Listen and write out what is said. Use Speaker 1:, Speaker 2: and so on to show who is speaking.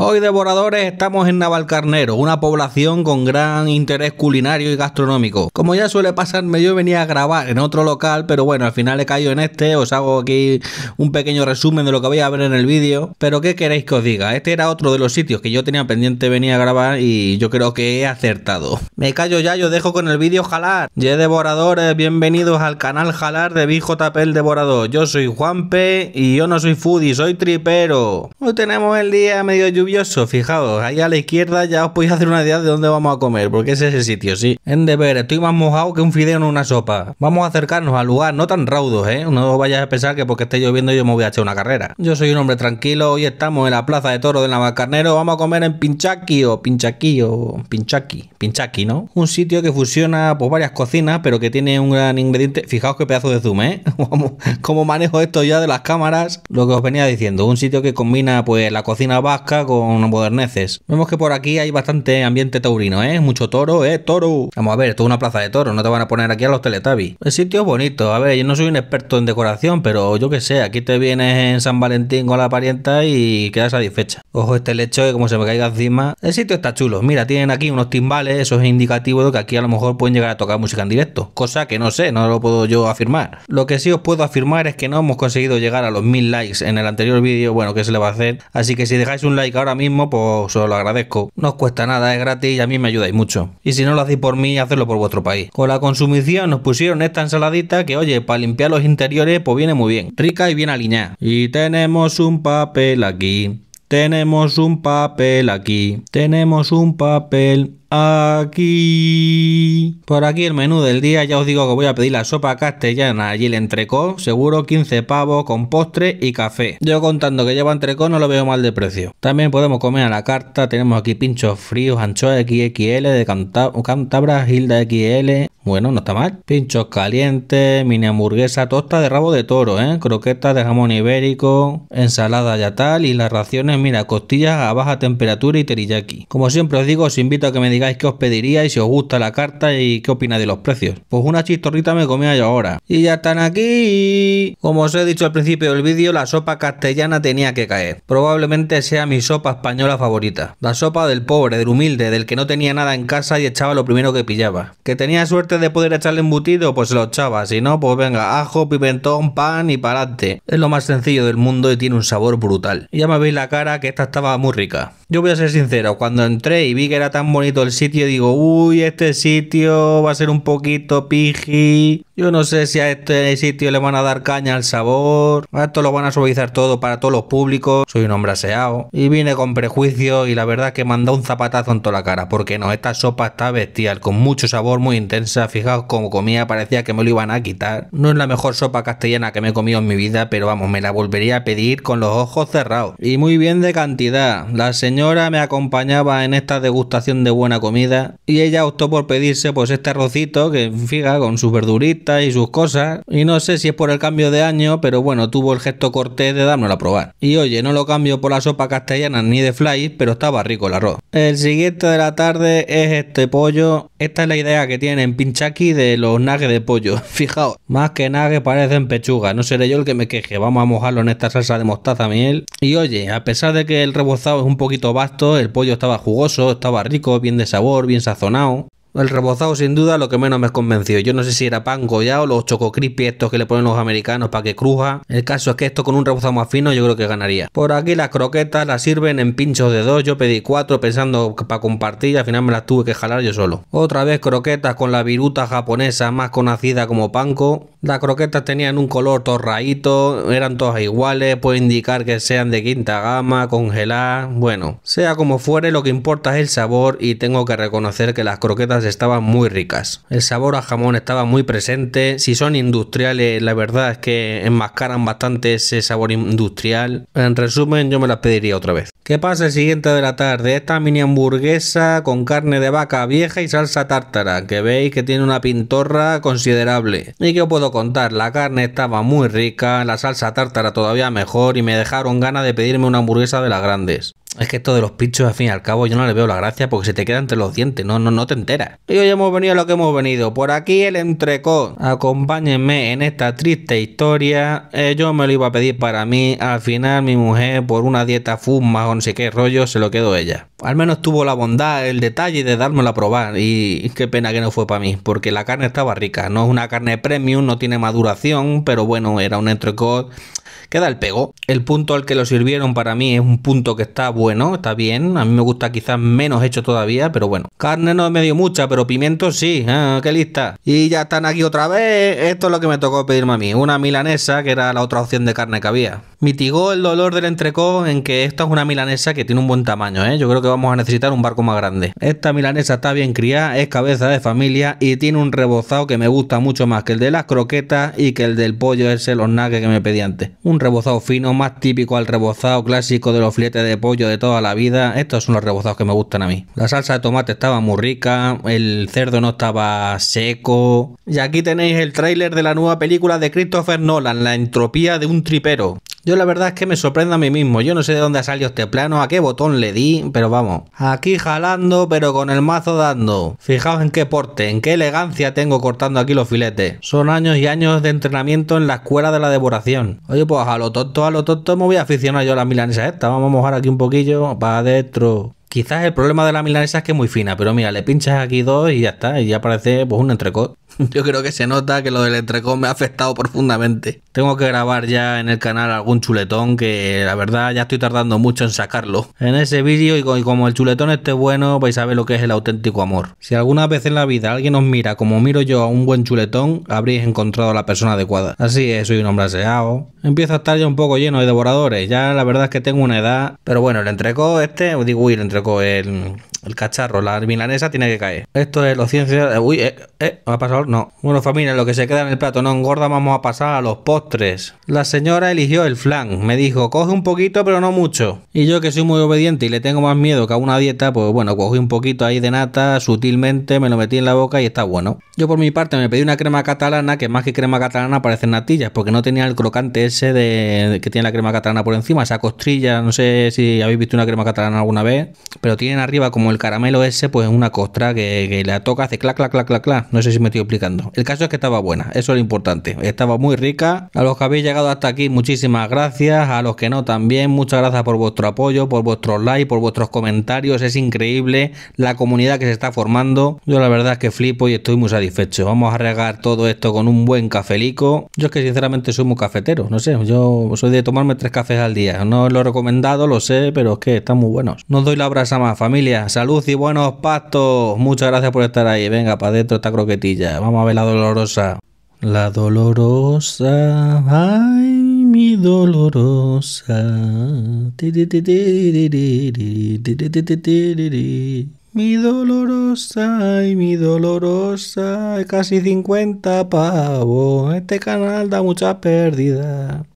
Speaker 1: Hoy, devoradores, estamos en Navalcarnero, una población con gran interés culinario y gastronómico. Como ya suele pasarme, yo venía a grabar en otro local, pero bueno, al final he caído en este. Os hago aquí un pequeño resumen de lo que voy a ver en el vídeo. Pero, ¿qué queréis que os diga? Este era otro de los sitios que yo tenía pendiente venir a grabar y yo creo que he acertado. Me callo ya, yo dejo con el vídeo jalar. Ye devoradores, bienvenidos al canal jalar de vijotapel Tapel Devorador. Yo soy juan p y yo no soy foodie, soy tripero. Hoy tenemos el día medio lluvia fijaos, ahí a la izquierda ya os podéis hacer una idea de dónde vamos a comer, porque ese es el sitio, sí. En deber, estoy más mojado que un fideo en una sopa. Vamos a acercarnos al lugar, no tan raudos, ¿eh? No os vayas a pensar que porque esté lloviendo yo me voy a echar una carrera. Yo soy un hombre tranquilo, hoy estamos en la plaza de toro de Navalcarnero, vamos a comer en Pinchaki o Pinchaki o Pinchaki, Pinchaqui, ¿no? Un sitio que fusiona por varias cocinas, pero que tiene un gran ingrediente. Fijaos qué pedazo de zoom, ¿eh? Vamos, cómo manejo esto ya de las cámaras. Lo que os venía diciendo, un sitio que combina pues la cocina vasca con con moderneces. Vemos que por aquí hay bastante ambiente taurino, ¿eh? Mucho toro, ¿eh? Toro. Vamos a ver, esto es una plaza de toro. no te van a poner aquí a los teletubbies. El sitio es bonito, a ver, yo no soy un experto en decoración, pero yo que sé, aquí te vienes en San Valentín con la parienta y quedas satisfecha. Ojo este lecho que como se me caiga encima. El sitio está chulo, mira, tienen aquí unos timbales, eso es indicativo de que aquí a lo mejor pueden llegar a tocar música en directo, cosa que no sé, no lo puedo yo afirmar. Lo que sí os puedo afirmar es que no hemos conseguido llegar a los mil likes en el anterior vídeo, bueno, que se le va a hacer? Así que si dejáis un like ahora mismo, pues os lo agradezco. No os cuesta nada, es gratis y a mí me ayudáis mucho. Y si no lo hacéis por mí, hacedlo por vuestro país. Con la consumición nos pusieron esta ensaladita que, oye, para limpiar los interiores, pues viene muy bien. Rica y bien alineada. Y tenemos un papel aquí. Tenemos un papel aquí. Tenemos un papel. Aquí. Por aquí el menú del día. Ya os digo que voy a pedir la sopa castellana y el entrecó. Seguro 15 pavos con postre y café. Yo contando que lleva entrecó, no lo veo mal de precio. También podemos comer a la carta. Tenemos aquí pinchos fríos, anchoa XXL de Cantabra, Gilda XL. Bueno, no está mal. Pinchos calientes, mini hamburguesa, tosta de rabo de toro, ¿eh? croquetas de jamón ibérico, ensalada ya tal. Y las raciones, mira, costillas a baja temperatura y teriyaki. Como siempre os digo, os invito a que me que qué os y si os gusta la carta y qué opina de los precios. Pues una chistorrita me comía yo ahora. Y ya están aquí. Como os he dicho al principio del vídeo, la sopa castellana tenía que caer. Probablemente sea mi sopa española favorita. La sopa del pobre, del humilde, del que no tenía nada en casa y echaba lo primero que pillaba. Que tenía suerte de poder echarle embutido, pues se lo echaba. Si no, pues venga, ajo, pimentón, pan y parante. Es lo más sencillo del mundo y tiene un sabor brutal. Y ya me veis la cara que esta estaba muy rica. Yo voy a ser sincero, cuando entré y vi que era tan bonito el sitio digo, uy, este sitio va a ser un poquito piji, yo no sé si a este sitio le van a dar caña al sabor, a esto lo van a suavizar todo para todos los públicos, soy un hombre aseado, y vine con prejuicio y la verdad que me un zapatazo en toda la cara, porque no, esta sopa está bestial, con mucho sabor, muy intensa, fijaos cómo comía, parecía que me lo iban a quitar, no es la mejor sopa castellana que me he comido en mi vida, pero vamos, me la volvería a pedir con los ojos cerrados, y muy bien de cantidad, la señora me acompañaba en esta degustación de buena comida, y ella optó por pedirse pues este arrocito que fija con sus verduritas, y sus cosas. Y no sé si es por el cambio de año, pero bueno, tuvo el gesto cortés de dárnoslo a probar. Y oye, no lo cambio por la sopa castellana ni de fly, pero estaba rico el arroz. El siguiente de la tarde es este pollo. Esta es la idea que tienen Pinchaki de los nagues de pollo. Fijaos, más que nagues parecen pechuga No seré yo el que me queje. Vamos a mojarlo en esta salsa de mostaza miel. Y oye, a pesar de que el rebozado es un poquito vasto, el pollo estaba jugoso, estaba rico, bien de sabor, bien sazonado. El rebozado, sin duda, lo que menos me convenció. Yo no sé si era ya o los creepy estos que le ponen los americanos para que cruja. El caso es que esto con un rebozado más fino yo creo que ganaría. Por aquí las croquetas las sirven en pinchos de dos. Yo pedí cuatro pensando para compartir y al final me las tuve que jalar yo solo. Otra vez croquetas con la viruta japonesa más conocida como panko. Las croquetas tenían un color torradito, eran todas iguales, puede indicar que sean de quinta gama, congeladas, bueno. Sea como fuere, lo que importa es el sabor y tengo que reconocer que las croquetas estaban muy ricas. El sabor a jamón estaba muy presente, si son industriales la verdad es que enmascaran bastante ese sabor industrial. En resumen, yo me las pediría otra vez. ¿Qué pasa el siguiente de la tarde? Esta mini hamburguesa con carne de vaca vieja y salsa tártara, que veis que tiene una pintorra considerable. ¿Y qué puedo contar. La carne estaba muy rica, la salsa tártara todavía mejor y me dejaron ganas de pedirme una hamburguesa de las grandes. Es que esto de los pichos al fin y al cabo, yo no le veo la gracia porque se te queda entre los dientes, no, no, no te enteras. Y hoy hemos venido a lo que hemos venido. Por aquí el entrecot. Acompáñenme en esta triste historia. Eh, yo me lo iba a pedir para mí. Al final, mi mujer, por una dieta fuma o no sé qué rollo, se lo quedó ella. Al menos tuvo la bondad, el detalle de dármelo a probar. Y qué pena que no fue para mí, porque la carne estaba rica. No es una carne premium, no tiene maduración, pero bueno, era un entrecot queda el pego. El punto al que lo sirvieron para mí es un punto que está bueno, está bien. A mí me gusta quizás menos hecho todavía, pero bueno. Carne no me dio mucha, pero pimiento sí. Ah, qué lista. Y ya están aquí otra vez. Esto es lo que me tocó pedirme a mí. Una milanesa, que era la otra opción de carne que había. Mitigó el dolor del entrecó en que esta es una milanesa que tiene un buen tamaño, ¿eh? Yo creo que vamos a necesitar un barco más grande. Esta milanesa está bien criada, es cabeza de familia y tiene un rebozado que me gusta mucho más que el de las croquetas y que el del pollo ese, los que me pedí antes un rebozado fino, más típico al rebozado clásico de los filetes de pollo de toda la vida. Estos son los rebozados que me gustan a mí. La salsa de tomate estaba muy rica, el cerdo no estaba seco. Y aquí tenéis el tráiler de la nueva película de Christopher Nolan, La entropía de un tripero. Yo la verdad es que me sorprendo a mí mismo. Yo no sé de dónde ha salido este plano, a qué botón le di, pero vamos. Aquí jalando, pero con el mazo dando. Fijaos en qué porte, en qué elegancia tengo cortando aquí los filetes. Son años y años de entrenamiento en la escuela de la devoración. Oye, pues a lo tonto, a lo tonto me voy a aficionar yo a las milanesas estas. Vamos a mojar aquí un poquillo para adentro. Quizás el problema de la milanesa es que es muy fina, pero mira, le pinchas aquí dos y ya está, y ya parece pues un entrecot. Yo creo que se nota que lo del entrecón me ha afectado profundamente. Tengo que grabar ya en el canal algún chuletón que la verdad ya estoy tardando mucho en sacarlo. En ese vídeo y como el chuletón esté bueno vais a ver lo que es el auténtico amor. Si alguna vez en la vida alguien os mira como miro yo a un buen chuletón, habréis encontrado la persona adecuada. Así es, soy un hombre aseado. Empiezo a estar ya un poco lleno de devoradores. Ya la verdad es que tengo una edad. Pero bueno, el entrecó este, digo, uy, el entrecó, el, el cacharro, la milanesa tiene que caer. Esto es lo ciencia eh, Uy, eh, eh, ¿ha pasado? No. Bueno, familia, lo que se queda en el plato no engorda, vamos a pasar a los postres. La señora eligió el flan. Me dijo, coge un poquito, pero no mucho. Y yo, que soy muy obediente y le tengo más miedo que a una dieta, pues bueno, cogí un poquito ahí de nata, sutilmente, me lo metí en la boca y está bueno. Yo, por mi parte, me pedí una crema catalana, que más que crema catalana parecen natillas, porque no tenía el crocante ese de, que tiene la crema catalana por encima, esa costrilla. No sé si habéis visto una crema catalana alguna vez, pero tienen arriba como el caramelo ese, pues es una costra que, le la toca, hace clac, clac, clac, clac, clac. No sé si me estoy explicando. El caso es que estaba buena, eso es lo importante. Estaba muy rica. A los que habéis llegado hasta aquí, muchísimas gracias. A los que no, también, muchas gracias por vuestro apoyo, por vuestros likes, por vuestros comentarios. Es increíble la comunidad que se está formando. Yo la verdad es que flipo y estoy muy satisfecho. Vamos a regar todo esto con un buen cafelico. Yo es que sinceramente soy muy cafetero, no sé. Yo soy de tomarme tres cafés al día. No lo he recomendado, lo sé, pero es que están muy buenos. nos doy la brasa más, familia salud y buenos pastos. Muchas gracias por estar ahí. Venga, para adentro esta croquetilla. Vamos a ver la dolorosa. La dolorosa, ay, mi dolorosa. Mi dolorosa, ay, mi dolorosa, casi 50 pavos. Este canal da mucha pérdida.